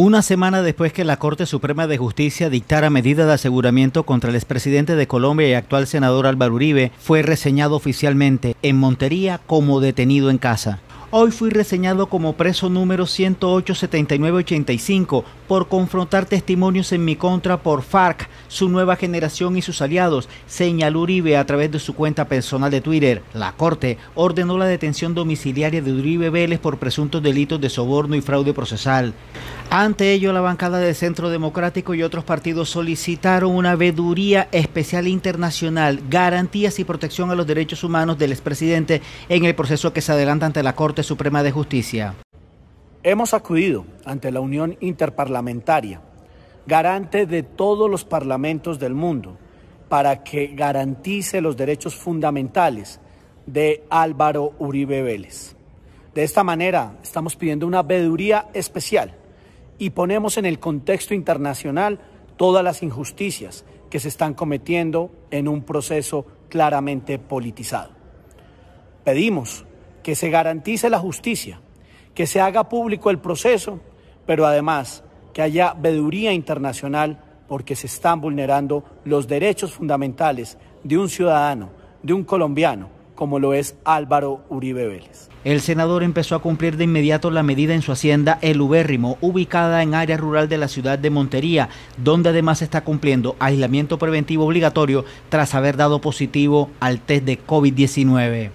Una semana después que la Corte Suprema de Justicia dictara medida de aseguramiento contra el expresidente de Colombia y actual senador Álvaro Uribe, fue reseñado oficialmente en Montería como detenido en casa. Hoy fui reseñado como preso número 108-7985 por confrontar testimonios en mi contra por FARC, su nueva generación y sus aliados, señaló Uribe a través de su cuenta personal de Twitter. La Corte ordenó la detención domiciliaria de Uribe Vélez por presuntos delitos de soborno y fraude procesal. Ante ello, la bancada de Centro Democrático y otros partidos solicitaron una veduría especial internacional, garantías y protección a los derechos humanos del expresidente en el proceso que se adelanta ante la Corte Suprema de Justicia. Hemos acudido ante la Unión Interparlamentaria, garante de todos los parlamentos del mundo, para que garantice los derechos fundamentales de Álvaro Uribe Vélez. De esta manera, estamos pidiendo una veeduría especial y ponemos en el contexto internacional todas las injusticias que se están cometiendo en un proceso claramente politizado. Pedimos que se garantice la justicia, que se haga público el proceso, pero además que haya veeduría internacional porque se están vulnerando los derechos fundamentales de un ciudadano, de un colombiano, como lo es Álvaro Uribe Vélez. El senador empezó a cumplir de inmediato la medida en su hacienda El Ubérrimo, ubicada en área rural de la ciudad de Montería, donde además está cumpliendo aislamiento preventivo obligatorio tras haber dado positivo al test de COVID-19.